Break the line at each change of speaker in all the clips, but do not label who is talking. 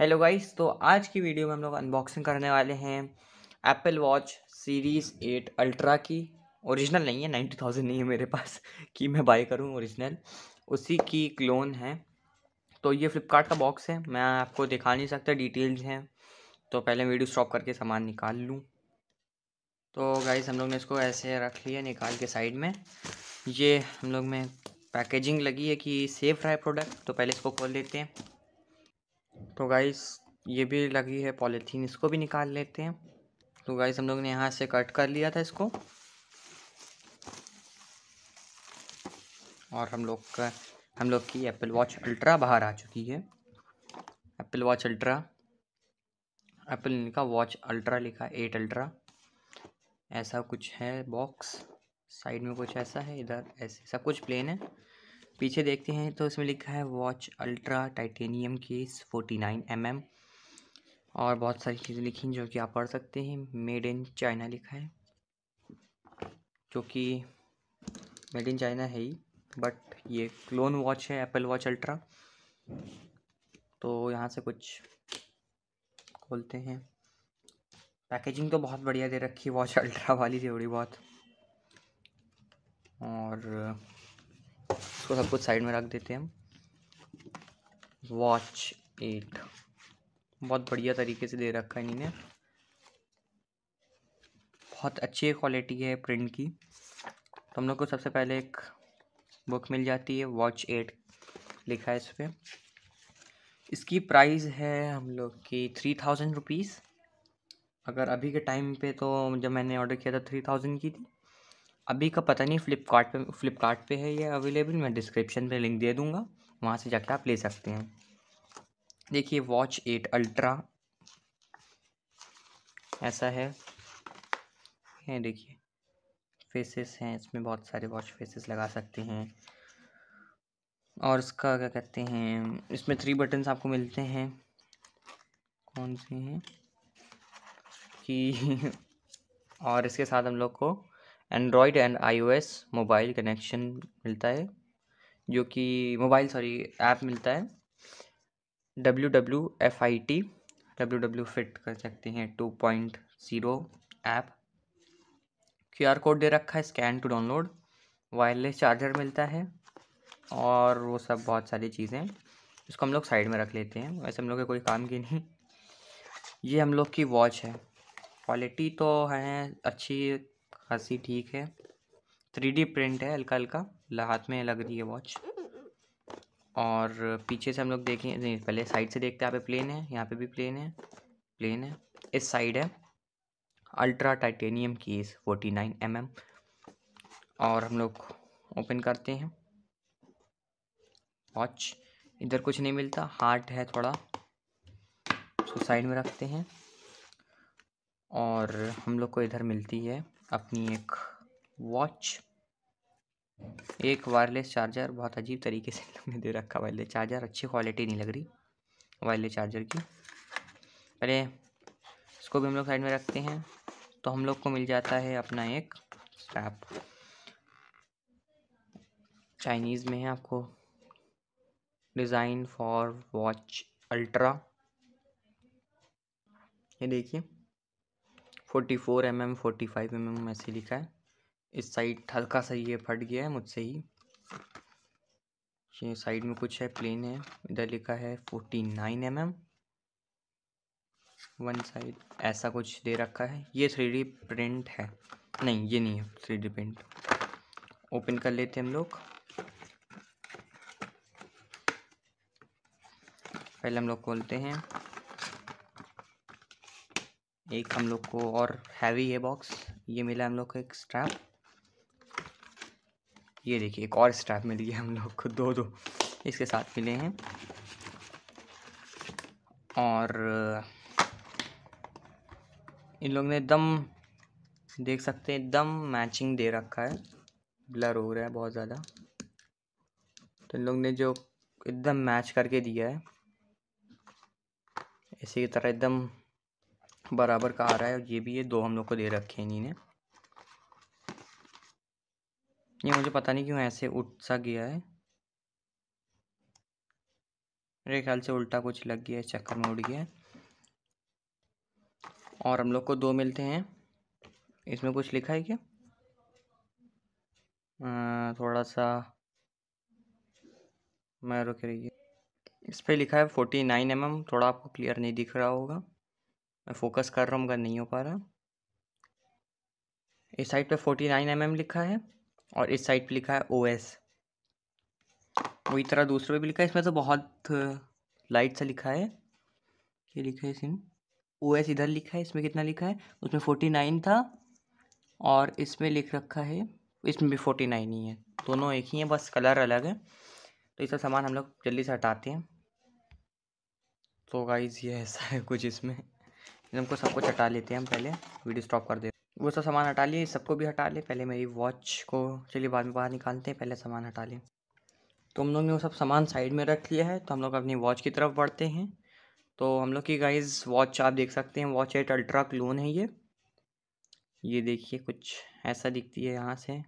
hello guys तो आज की वीडियो में हम लोग अनबॉक्सिंग करने वाले हैं Apple watch series eight ultra की ओरिजिनल नहीं है नाइन्टी थाउजेंड नहीं है मेरे पास कि मैं बाई करूँ ओरिजिनल उसी की क्लोन है तो ये फ्लिपकार्ट का बॉक्स है मैं आपको दिखा नहीं सकता डिटेल्स हैं तो पहले वीडियो स्टॉप करके सामान निकाल लूँ तो गाइस हम लोग ने इसको ऐसे रख लिया निकाल के साइड में ये हम लोग में पैकेजिंग लगी है कि सेफ़ रहा है प्रोडक्ट तो पहले इसको खोल लेते हैं तो गाइस ये भी लगी है पॉलीथीन इसको भी निकाल लेते हैं तो गाइस हम लोग ने यहाँ से कट कर लिया था इसको और हम लोग का हम लोग की एप्पल वॉच अल्ट्रा बाहर आ चुकी है एप्पल वॉच अल्ट्रा एप्पल का लिखा वॉच अल्ट्रा लिखा एट अल्ट्रा ऐसा कुछ है बॉक्स साइड में कुछ ऐसा है इधर ऐसे सब कुछ प्लेन है पीछे देखते हैं तो इसमें लिखा है watch ultra titanium case M M और बहुत सारी चीज़ें लिखी जो कि आप पढ़ सकते हैं मेड इन चाइना लिखा है जो कि मेड इन चाइना है ही बट ये क्लोन वॉच है एप्पल वॉच अल्ट्रा तो यहाँ से कुछ खोलते हैं पैकेजिंग तो बहुत बढ़िया दे रखी है वॉच अल्ट्रा वाली थोड़ी बहुत और इसको सब कुछ साइड में रख देते हैं हम वॉच एट बहुत बढ़िया तरीके से दे रखा है इन्हें बहुत अच्छी क्वालिटी है प्रिंट की तो हम लोग को सबसे पहले एक बुक मिल जाती है वॉच एट लिखा है इस पर इसकी प्राइस है हम लोग की थ्री थाउजेंड रुपीज़ अगर अभी के टाइम पे तो जब मैंने ऑर्डर किया था थ्री थाउजेंड की थी अभी का पता नहीं फ्लिपकार्ट फ्लिपकार्ट पे है ये अवेलेबल मैं डिस्क्रिप्शन पे लिंक दे दूँगा वहाँ से जाके आप ले सकते हैं देखिए वॉच एट अल्ट्रा ऐसा है ये देखिए फेसेस हैं इसमें बहुत सारे वॉच फेसेस लगा सकते हैं और इसका क्या कहते हैं इसमें थ्री बटन्स आपको मिलते हैं कौन से हैं कि और इसके साथ हम लोग को Android and iOS mobile connection मिलता है जो कि मोबाइल सॉरी ऐप मिलता है W W F I T W W fit कर सकते हैं two point zero app Q R code दे रखा है scan to download wireless charger मिलता है और वो सब बहुत सारी चीज़ें इसको हम लोग साइड में रख लेते हैं वैसे हम लोग के कोई काम की नहीं ये हम लोग की वॉच है क्वालिटी तो है अच्छी खासी ठीक है थ्री डी प्रिंट है हल्का हल्का लाहत में लग रही है वॉच और पीछे से हम लोग देखें नहीं पहले साइड से देखते हैं यहाँ पे प्लेन है यहाँ पे भी प्लेन है प्लेन है इस साइड है ultra titanium case forty nine M M और हम लोग ओपन करते हैं वॉच इधर कुछ नहीं मिलता हार्ट है थोड़ा उसको साइड में रखते हैं और हम लोग को इधर मिलती है अपनी एक वॉच एक वायरलेस चार्जर बहुत अजीब तरीके से हमने दे रखा वायरलेस चार्जर अच्छी क्वालिटी नहीं लग रही वायरलेस चार्जर की पहले इसको भी हम लोग साइड में रखते हैं तो हम लोग को मिल जाता है अपना एक स्ट्रैप चाइनीज़ में है आपको डिज़ाइन फॉर वॉच अल्ट्रा ये देखिए forty four M M forty five M M ऐसे लिखा है इस साइड हल्का सा ये फट गया है मुझसे ही ये साइड में कुछ है प्लेन है इधर लिखा है forty nine M M one side ऐसा कुछ दे रखा है ये थ्री डी प्रिंट है नहीं ये नहीं है थ्री डी प्रिंट ओपन कर लेते हम लोग पहले हम लोग खोलते हैं एक हम लोग को और हैवी है बॉक्स ये मिला हम लोग को एक स्ट्रैप ये देखिए एक और स्ट्रैप मिली है हम लोग को दो दो इसके साथ मिले हैं और इन लोग ने दम देख सकते हैं दम मैचिंग दे रखा है ब्लर हो रहा है बहुत ज़्यादा तो इन लोग ने जो एकदम मैच करके दिया है इसी की तरह एकदम बराबर का आ रहा है और ये भी ये दो हम लोग को दे रखे हैं इन्हीं ये मुझे पता नहीं क्यों ऐसे उठ सा गया है मेरे ख्याल से उल्टा कुछ लग गया है चक्कर में उड़ गया है और हम लोग को दो मिलते हैं इसमें कुछ लिखा है क्या आ, थोड़ा सा मैं रुक रही इस पर लिखा है फोर्टी नाइन एम एम थोड़ा आपको क्लियर नहीं दिख रहा होगा मैं फोकस कर रहा हूँ मगर नहीं हो पा रहा इस साइड पे फोर्टी नाइन एम लिखा है और इस साइड पे लिखा है ओ एस वही तरह दूसरे पे भी लिखा है इसमें तो बहुत लाइट सा लिखा है ये लिखा है इसमें ओ एस इधर लिखा है इसमें कितना लिखा है उसमें फोर्टी नाइन था और इसमें लिख रखा है इसमें भी फोर्टी नाइन ही है दोनों एक ही हैं बस कलर अलग है तो इसका सामान हम लोग जल्दी से हटाते हैं तो गाइज ये ऐसा है कुछ इसमें इन हमको सबको हटा लेते हैं हम पहले वीडियो स्टॉप कर देते वो सब सामान हटा लिए सबको भी हटा ले पहले मेरी वॉच को चलिए बाद में बाहर निकालते हैं पहले सामान हटा लें तो हम लोग ने वो सब सामान साइड में रख लिया है तो हम लोग अपनी वॉच की तरफ बढ़ते हैं तो हम लोग की गाइज वॉच आप देख सकते हैं वॉच एट अल्ट्रा क्लोन है ये ये देखिए कुछ ऐसा दिखती है यहाँ से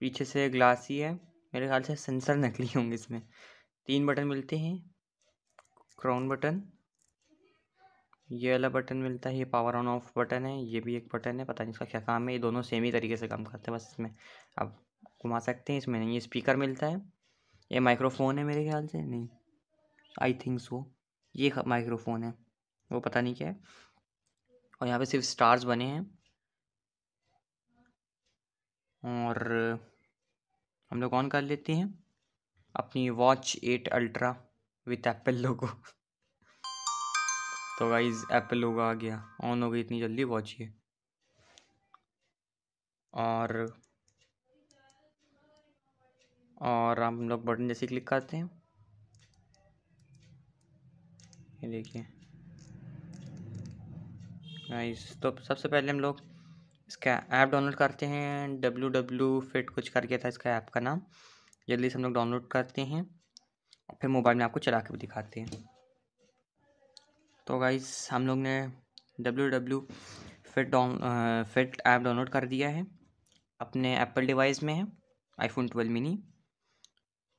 पीछे से ग्लास ही है मेरे ख्याल से सेंसर नकली होंगे इसमें तीन बटन मिलते हैं क्राउन बटन ये वाला बटन मिलता है ये पावर ऑन ऑफ बटन है ये भी एक बटन है पता नहीं इसका क्या काम है ये दोनों सेम ही तरीके से काम करते हैं बस इसमें आप घुमा सकते हैं इसमें नहीं ये स्पीकर मिलता है ये माइक्रोफोन है मेरे ख्याल से नहीं आई थिंक सो ये माइक्रोफोन है वो पता नहीं क्या है और यहाँ पे सिर्फ स्टार्स बने हैं और हम लोग ऑन कर लेते हैं अपनी watch eight ultra with Apple logo तो गाइज एप्पल होगा आ गया ऑन हो गई इतनी जल्दी पहुँचिए और और हम लोग बटन जैसे क्लिक करते हैं ये देखिए गाइस तो सबसे पहले हम लोग इसका ऐप डाउनलोड करते हैं डब्ल्यू डब्ल्यू फिट कुछ करके था इसका ऐप का नाम जल्दी से हम लोग डाउनलोड करते हैं फिर मोबाइल में आपको चला के भी दिखाते हैं तो गाइज हम लोग ने W W fit down fit app download कर दिया है अपने एप्पल डिवाइस में है आईफोन ट्वेल्व मिनी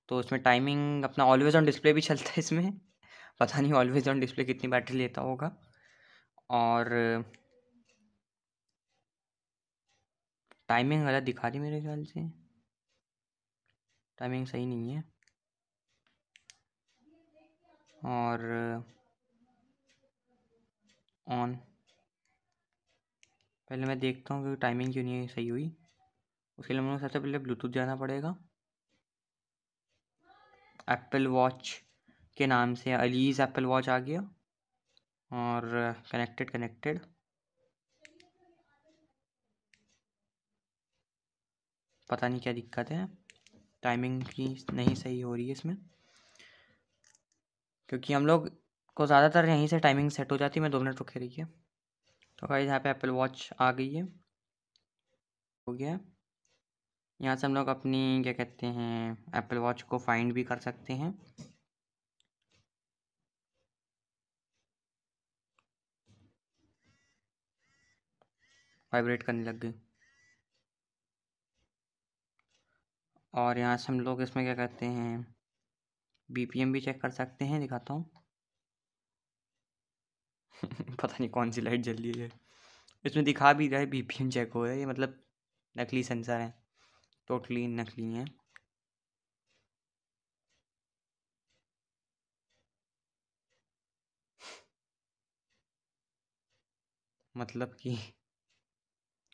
तो उसमें टाइमिंग अपना ऑलवेज ऑन डिस्प्ले भी चलता है इसमें पता नहीं ऑलवेज ऑन डिस्प्ले कितनी बैटरी लेता होगा और टाइमिंग गलत दिखा रही मेरे ख्याल से टाइमिंग सही नहीं है और ऑन पहले मैं देखता हूँ कि टाइमिंग क्यों नहीं सही हुई उसके लिए मुझे सबसे पहले ब्लूटूथ जाना पड़ेगा एप्पल वॉच के नाम से अलीज़ एप्पल वॉच आ गया और कनेक्टेड कनेक्टेड पता नहीं क्या दिक्कत है टाइमिंग की नहीं सही हो रही है इसमें क्योंकि हम लोग तो ज़्यादातर यहीं से टाइमिंग सेट हो जाती है मैं दो मिनट रुके रही है तो गाइज यहाँ पे एप्पल वॉच आ गई है हो गया यहाँ से हम लोग अपनी क्या कहते हैं एप्पल वॉच को फाइंड भी कर सकते हैं वाइब्रेट करने लग गई और यहाँ से हम लोग इसमें क्या कहते हैं बीपीएम भी चेक कर सकते हैं दिखाता हूँ पता नहीं कौन सी लाइट जल रही है इसमें दिखा भी रहा है बी चेक हो रहा है ये मतलब नकली सेंसर है टोटली नकली है मतलब कि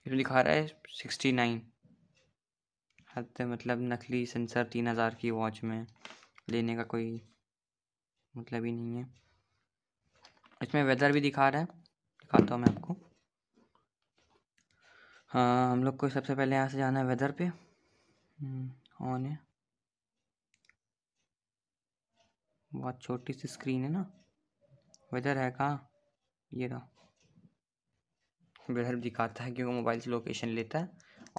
इसमें दिखा रहा है सिक्सटी नाइन हद मतलब नकली सेंसर तीन हज़ार की वॉच में लेने का कोई मतलब ही नहीं है इसमें वेदर भी दिखा रहा है दिखाता हूँ मैं आपको हाँ हम लोग को सबसे पहले यहाँ से जाना है वेदर पे ऑन हम्म, है बहुत छोटी सी स्क्रीन है ना वेदर है कहाँ ये रहा वेदर दिखाता है क्योंकि मोबाइल से लोकेशन लेता है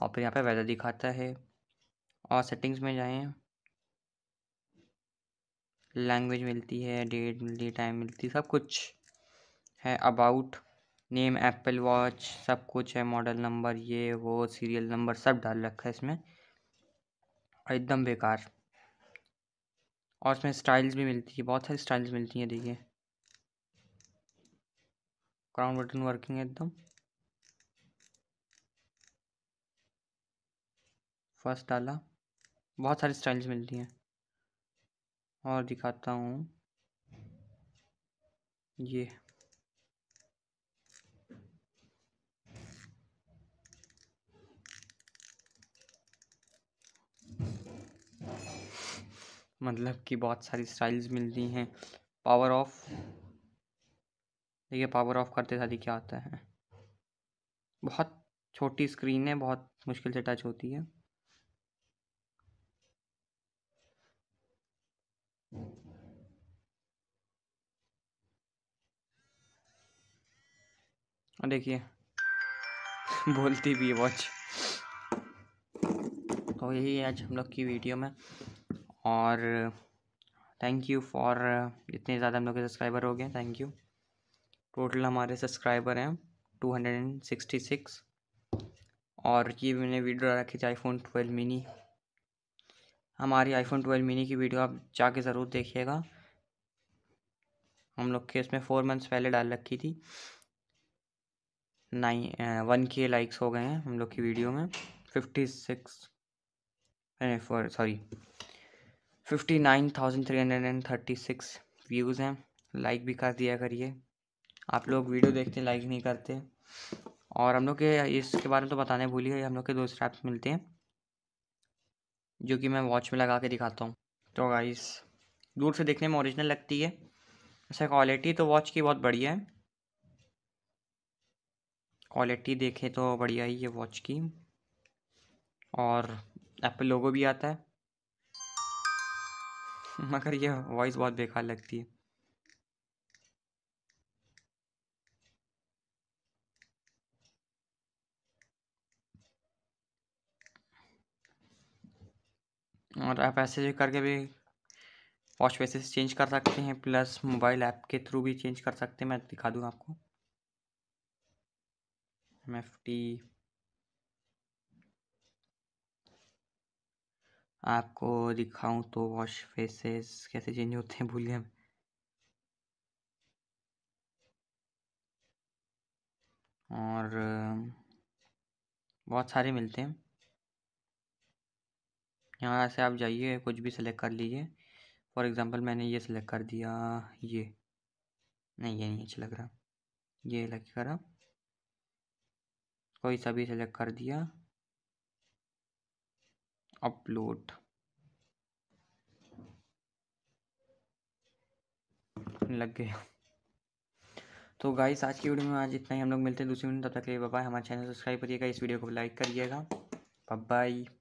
और फिर यहाँ पे वेदर दिखाता है और सेटिंग्स में जाएँ लैंग्वेज मिलती है डेट मिलती है टाइम मिलती है सब कुछ है अबाउट नेम एप्पल वॉच सब कुछ है मॉडल नंबर ये वो सीरियल नंबर सब डाल रखा है इसमें एकदम बेकार और इसमें स्टाइल्स भी मिलती है बहुत सारी स्टाइल्स मिलती हैं देखिए क्राउन बटन वर्किंग है एकदम फर्स्ट डाला बहुत सारी स्टाइल्स मिलती हैं और दिखाता हूँ ये मतलब कि बहुत सारी स्टाइल्स मिलती हैं पावर ऑफ देखिए पावर ऑफ करते साथ ही क्या आता है बहुत छोटी स्क्रीन है बहुत मुश्किल से टच होती है और देखिए बोलती भी है वॉच तो यही आज हम लोग की वीडियो में और थैंक यू फॉर इतने ज़्यादा हम लोग के सब्सक्राइबर हो गए थैंक यू टोटल हमारे सब्सक्राइबर हैं two hundred and sixty six और ये मैंने वीडियो रखी थी आईफोन ट्वेल्व मिनी हमारी आईफोन ट्वेल्व मिनी की वीडियो आप जाके ज़रूर देखिएगा हम लोग के इसमें फोर मंथ्स पहले डाल रखी थी नाइन वन के लाइक्स हो गए हैं हम लोग की वीडियो में fifty six sorry fifty nine thousand three hundred and thirty six views हैं लाइक भी कर दिया करिए आप लोग वीडियो देखते लाइक नहीं करते और हम लोग के इसके बारे में तो बताने भूलिए हम लोग के दूसरे ऐप्स मिलते हैं जो कि मैं वॉच में लगा के दिखाता हूँ तो गाइस दूर से देखने में ओरिजिनल लगती है ऐसे अच्छा, क्वालिटी तो वॉच की बहुत बढ़िया है क्वालिटी देखें तो बढ़िया ही है वॉच की और एप्पल लोगो भी आता है मगर यह वॉइस बहुत बेकार लगती है और आप ऐसे जो करके भी वॉच वैसे चेंज कर सकते हैं प्लस मोबाइल ऐप के थ्रू भी चेंज कर सकते हैं मैं दिखा दूँगा आपको एम एफ टी आपको दिखाऊं तो वॉश फेसेस कैसे चेंज होते हैं भूलिए गया और बहुत सारे मिलते हैं यहाँ से आप जाइए कुछ भी सिलेक्ट कर लीजिए फॉर एग्ज़ाम्पल मैंने ये सिलेक्ट कर दिया ये नहीं ये नहीं अच्छा लग रहा ये लग करा कोई सभी सिलेक्ट कर दिया अपलोड लग गया तो गाइस आज की वीडियो में आज इतना ही हम लोग मिलते हैं दूसरी वीडियो तब तक के लिए बाय हमारे चैनल सब्सक्राइब करिएगा इस वीडियो को लाइक करिएगा बाय